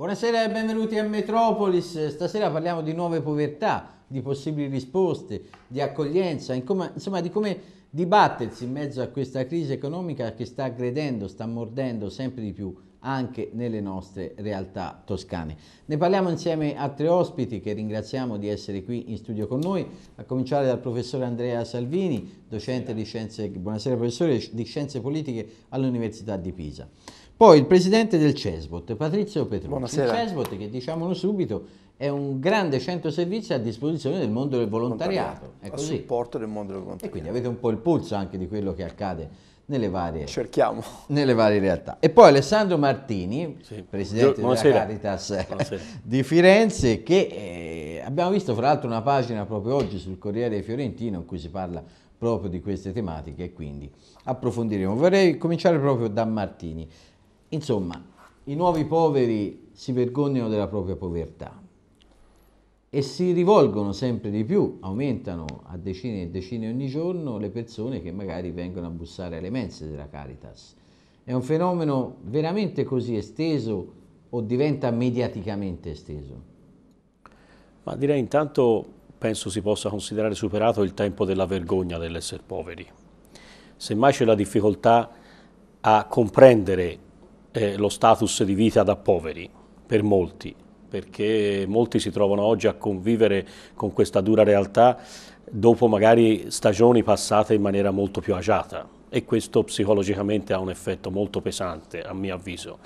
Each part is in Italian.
Buonasera e benvenuti a Metropolis. Stasera parliamo di nuove povertà, di possibili risposte, di accoglienza, insomma di come dibattersi in mezzo a questa crisi economica che sta aggredendo, sta mordendo sempre di più anche nelle nostre realtà toscane. Ne parliamo insieme a tre ospiti che ringraziamo di essere qui in studio con noi, a cominciare dal professore Andrea Salvini, docente di scienze, buonasera professore, di scienze politiche all'Università di Pisa. Poi il presidente del CESBOT, Patrizio Petrucci. Buonasera. Il CESBOT, che diciamolo subito, è un grande centro servizi a disposizione del mondo del volontariato. È così. A supporto del mondo del volontariato. E quindi avete un po' il polso anche di quello che accade nelle varie, nelle varie realtà. E poi Alessandro Martini, sì. presidente Buonasera. della Caritas Buonasera. di Firenze, che eh, abbiamo visto fra l'altro una pagina proprio oggi sul Corriere Fiorentino in cui si parla proprio di queste tematiche e quindi approfondiremo. Vorrei cominciare proprio da Martini. Insomma, i nuovi poveri si vergognano della propria povertà e si rivolgono sempre di più, aumentano a decine e decine ogni giorno le persone che magari vengono a bussare alle mense della Caritas. È un fenomeno veramente così esteso o diventa mediaticamente esteso? Ma direi intanto penso si possa considerare superato il tempo della vergogna dell'essere poveri. Semmai c'è la difficoltà a comprendere eh, lo status di vita da poveri per molti, perché molti si trovano oggi a convivere con questa dura realtà dopo magari stagioni passate in maniera molto più agiata e questo psicologicamente ha un effetto molto pesante a mio avviso.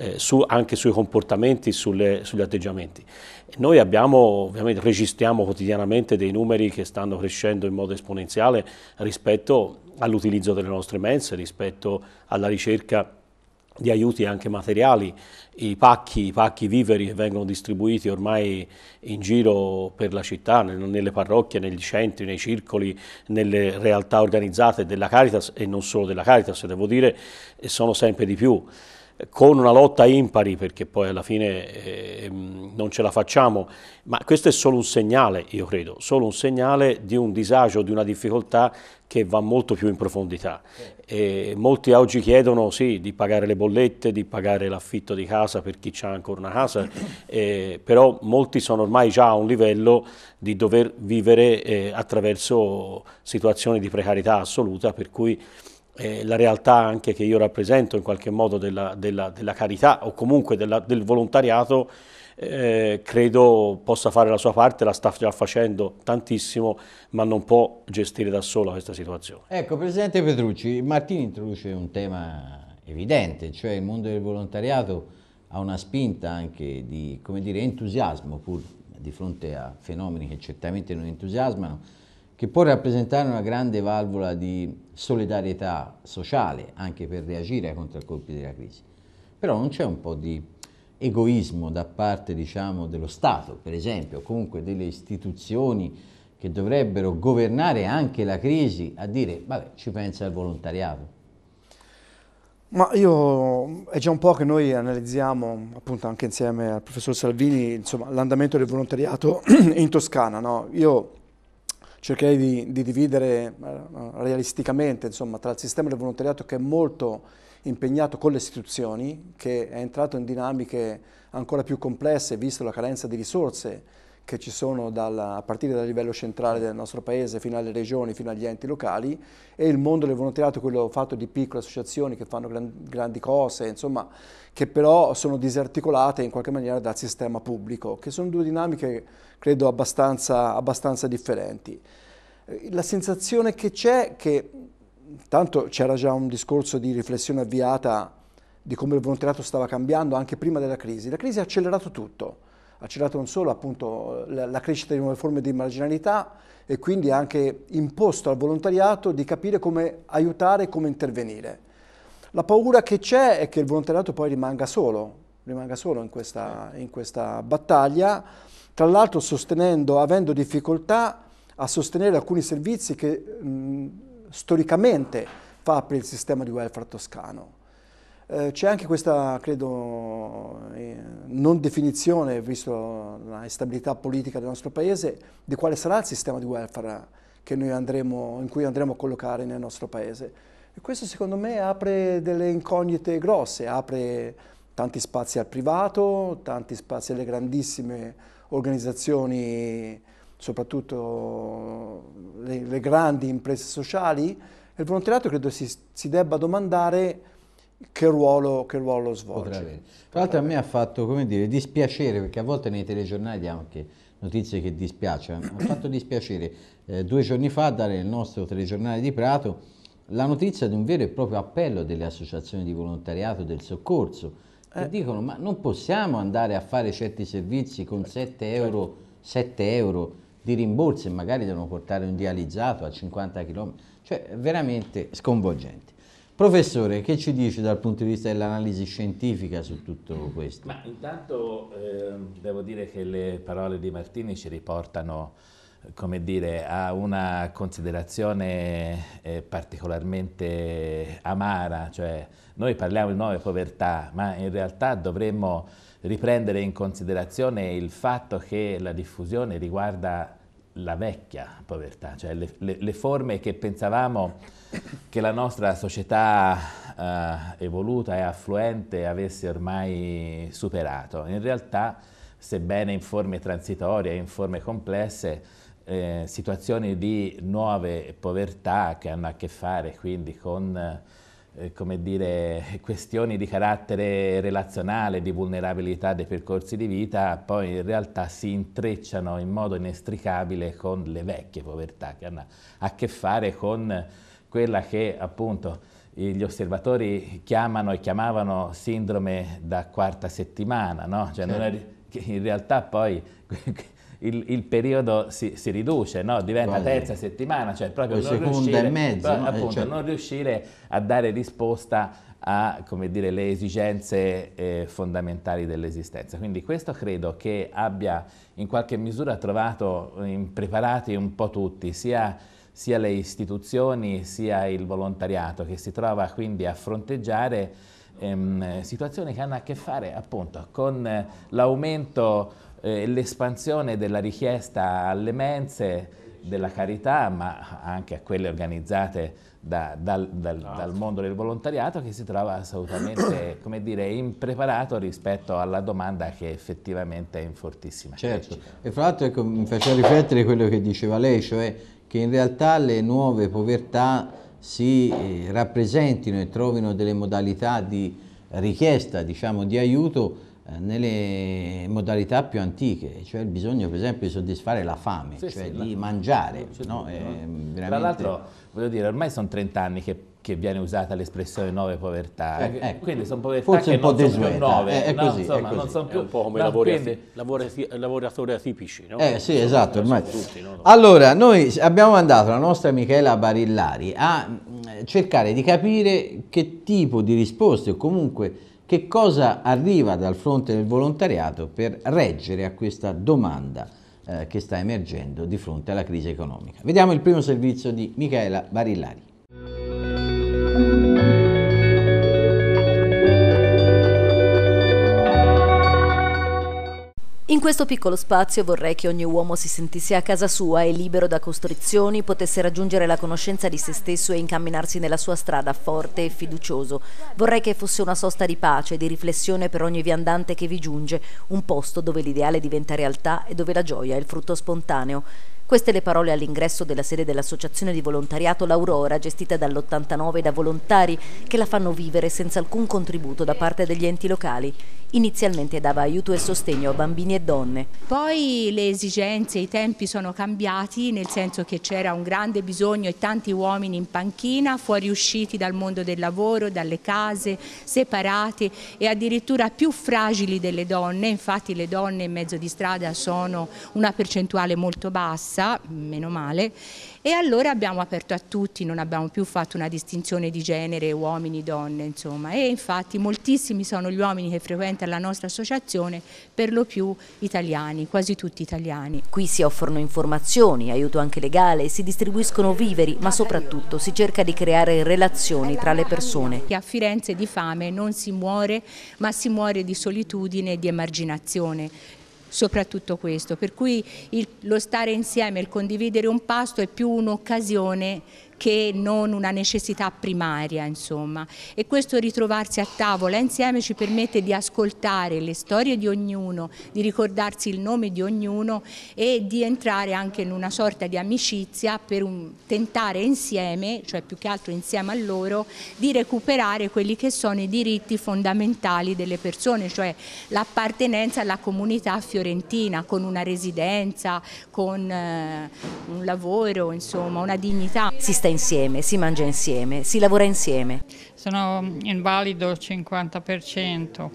Eh, su, anche sui comportamenti, sulle, sugli atteggiamenti. Noi abbiamo, ovviamente, registriamo quotidianamente dei numeri che stanno crescendo in modo esponenziale rispetto all'utilizzo delle nostre mense, rispetto alla ricerca di aiuti anche materiali, i pacchi, i pacchi viveri che vengono distribuiti ormai in giro per la città, nelle parrocchie, negli centri, nei circoli, nelle realtà organizzate della Caritas e non solo della Caritas, devo dire, sono sempre di più con una lotta impari, perché poi alla fine eh, ehm, non ce la facciamo, ma questo è solo un segnale, io credo, solo un segnale di un disagio, di una difficoltà che va molto più in profondità. E eh, molti oggi chiedono sì, di pagare le bollette, di pagare l'affitto di casa per chi ha ancora una casa, eh, però molti sono ormai già a un livello di dover vivere eh, attraverso situazioni di precarietà assoluta, per cui eh, la realtà anche che io rappresento in qualche modo della, della, della carità o comunque della, del volontariato, eh, credo possa fare la sua parte, la sta già facendo tantissimo, ma non può gestire da sola questa situazione. Ecco, Presidente Petrucci, Martini introduce un tema evidente, cioè il mondo del volontariato ha una spinta anche di dire, entusiasmo pur di fronte a fenomeni che certamente non entusiasmano, che può rappresentare una grande valvola di solidarietà sociale anche per reagire ai contraccolpi della crisi. Però non c'è un po' di egoismo da parte diciamo, dello Stato, per esempio, o comunque delle istituzioni che dovrebbero governare anche la crisi, a dire, vabbè, ci pensa il volontariato. Ma io, è già un po' che noi analizziamo, appunto anche insieme al professor Salvini, l'andamento del volontariato in Toscana. No? Io cercherei di, di dividere eh, realisticamente insomma, tra il sistema del volontariato che è molto impegnato con le istituzioni, che è entrato in dinamiche ancora più complesse, visto la carenza di risorse che ci sono dalla, a partire dal livello centrale del nostro paese fino alle regioni, fino agli enti locali e il mondo del volontariato, quello fatto di piccole associazioni che fanno gran, grandi cose, insomma, che però sono disarticolate in qualche maniera dal sistema pubblico, che sono due dinamiche credo abbastanza, abbastanza differenti. La sensazione che c'è che, tanto c'era già un discorso di riflessione avviata di come il volontariato stava cambiando anche prima della crisi, la crisi ha accelerato tutto, accelerato non solo appunto, la, la crescita di nuove forme di marginalità e quindi ha anche imposto al volontariato di capire come aiutare e come intervenire. La paura che c'è è che il volontariato poi rimanga solo, rimanga solo in questa, in questa battaglia, tra l'altro avendo difficoltà a sostenere alcuni servizi che mh, storicamente fa per il sistema di welfare toscano. Eh, c'è anche questa, credo, eh, non definizione, visto la instabilità politica del nostro Paese, di quale sarà il sistema di welfare andremo, in cui andremo a collocare nel nostro Paese. E questo secondo me apre delle incognite grosse, apre tanti spazi al privato, tanti spazi alle grandissime organizzazioni, soprattutto le, le grandi imprese sociali. Il volontariato credo si, si debba domandare che ruolo, che ruolo svolge. Tra l'altro a me ha fatto, come dire, dispiacere, perché a volte nei telegiornali diamo anche notizie che dispiacciono, ha fatto dispiacere eh, due giorni fa dare nel nostro telegiornale di Prato la notizia di un vero e proprio appello delle associazioni di volontariato del soccorso, che eh. dicono ma non possiamo andare a fare certi servizi con 7 certo, certo. euro, 7 euro di rimborso e magari devono portare un dializzato a 50 km, cioè veramente sconvolgente. Professore, che ci dice dal punto di vista dell'analisi scientifica su tutto questo? Ma intanto eh, devo dire che le parole di Martini ci riportano come dire, a una considerazione eh, particolarmente amara, cioè noi parliamo di nuove povertà, ma in realtà dovremmo riprendere in considerazione il fatto che la diffusione riguarda la vecchia povertà, cioè le, le, le, forme che pensavamo che la nostra società eh, evoluta e affluente avesse ormai superato. In realtà, sebbene in forme transitorie, in forme complesse, eh, situazioni di nuove povertà che hanno a che fare quindi con eh, come dire, questioni di carattere relazionale, di vulnerabilità dei percorsi di vita, poi in realtà si intrecciano in modo inestricabile con le vecchie povertà, che hanno a che fare con quella che appunto gli osservatori chiamano e chiamavano sindrome da quarta settimana, no? cioè, certo. è, in realtà poi il, il periodo si, si riduce, no? diventa vale. terza settimana, cioè proprio non riuscire, mezzo, no? Eh, appunto, cioè... non riuscire a dare risposta a come dire, le esigenze eh, fondamentali dell'esistenza. Quindi questo credo che abbia in qualche misura trovato impreparati un po' tutti, sia, sia le istituzioni sia il volontariato, che si trova quindi a fronteggiare ehm, situazioni che hanno a che fare appunto con eh, l'aumento eh, l'espansione della richiesta alle mense della carità, ma anche a quelle organizzate da, dal, dal, ah. dal, mondo del volontariato che si trova assolutamente, dire, impreparato rispetto alla domanda che effettivamente è in fortissima certo. Crescita. E fra l'altro ecco, mi faceva riflettere quello che diceva lei, cioè che in realtà le nuove povertà si eh, rappresentino e trovino delle modalità di richiesta, diciamo, di aiuto eh, nelle modalità più antiche, cioè il bisogno per esempio di soddisfare la fame, sì, cioè sì, di la... mangiare. Sì, no? Eh, veramente... Tra l'altro, voglio dire, ormai sono 30 anni che, che viene usata l'espressione nuove povertà, eh, ecco. quindi sono povertà Forse che un po non sono più nuove, eh, è, è così, insomma, è non sono più... È un po' come no, lavori, quindi... lavori, lavoratori atipici, no? Eh sì, esatto, ormai. Tutti, no? Allora, noi abbiamo mandato la nostra Michela Barillari a mm, cercare di capire che tipo di risposte o comunque che cosa arriva dal fronte del volontariato per reggere a questa domanda eh, che sta emergendo di fronte alla crisi economica. Vediamo il primo servizio di Michaela Barillari. In questo piccolo spazio vorrei che ogni uomo si sentisse a casa sua e libero da costrizioni potesse raggiungere la conoscenza di se stesso e incamminarsi nella sua strada forte e fiducioso. Vorrei che fosse una sosta di pace e di riflessione per ogni viandante che vi giunge, un posto dove l'ideale diventa realtà e dove la gioia è il frutto spontaneo. Queste le parole all'ingresso della sede dell'associazione di volontariato L'Aurora, gestita dall'89 da volontari che la fanno vivere senza alcun contributo da parte degli enti locali. Inizialmente dava aiuto e sostegno a bambini e donne. Poi le esigenze, i tempi sono cambiati, nel senso che c'era un grande bisogno e tanti uomini in panchina, fuoriusciti dal mondo del lavoro, dalle case, separati e addirittura più fragili delle donne. Infatti le donne in mezzo di strada sono una percentuale molto bassa messa, meno male, e allora abbiamo aperto a tutti, non abbiamo più fatto una distinzione di genere, uomini, donne, insomma, e infatti moltissimi sono gli uomini che frequentano la nostra associazione, per lo più italiani, quasi tutti italiani. Qui si offrono informazioni, aiuto anche legale, si distribuiscono viveri, ma soprattutto si cerca di creare relazioni tra le persone. A Firenze di fame non si muore, ma si muore di solitudine e di emarginazione soprattutto questo, per cui il, lo stare insieme, il condividere un pasto è più un'occasione che non una necessità primaria. Insomma. E questo ritrovarsi a tavola insieme ci permette di ascoltare le storie di ognuno, di ricordarsi il nome di ognuno e di entrare anche in una sorta di amicizia per un, tentare insieme, cioè più che altro insieme a loro, di recuperare quelli che sono i diritti fondamentali delle persone, cioè l'appartenenza alla comunità fiorentina con una residenza, con eh, un lavoro, insomma una dignità. Si sta sta insieme, si mangia insieme, si lavora insieme. Sono invalido al 50%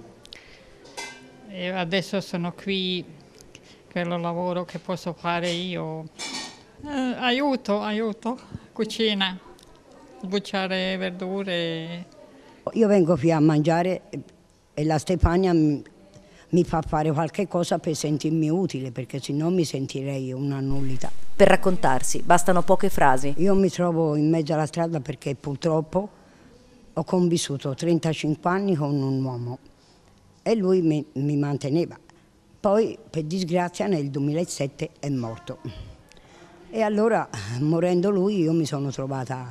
e adesso sono qui per il lavoro che posso fare io. Eh, aiuto, aiuto, cucina, sbucciare verdure. Io vengo qui a mangiare e la Stefania mi fa fare qualche cosa per sentirmi utile, perché se no mi sentirei una nullità. Per raccontarsi bastano poche frasi. Io mi trovo in mezzo alla strada perché purtroppo ho convissuto 35 anni con un uomo e lui mi, mi manteneva. Poi, per disgrazia, nel 2007 è morto. E allora, morendo lui, io mi sono trovata,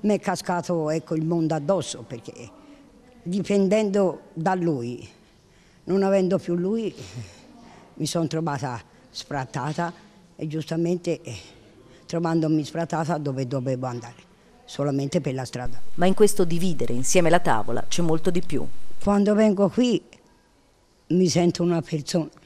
mi è cascato ecco, il mondo addosso, perché dipendendo da lui non avendo più lui mi sono trovata sfrattata e giustamente eh, trovandomi sfrattata dove dovevo andare, solamente per la strada. Ma in questo dividere insieme la tavola c'è molto di più. Quando vengo qui mi sento una persona,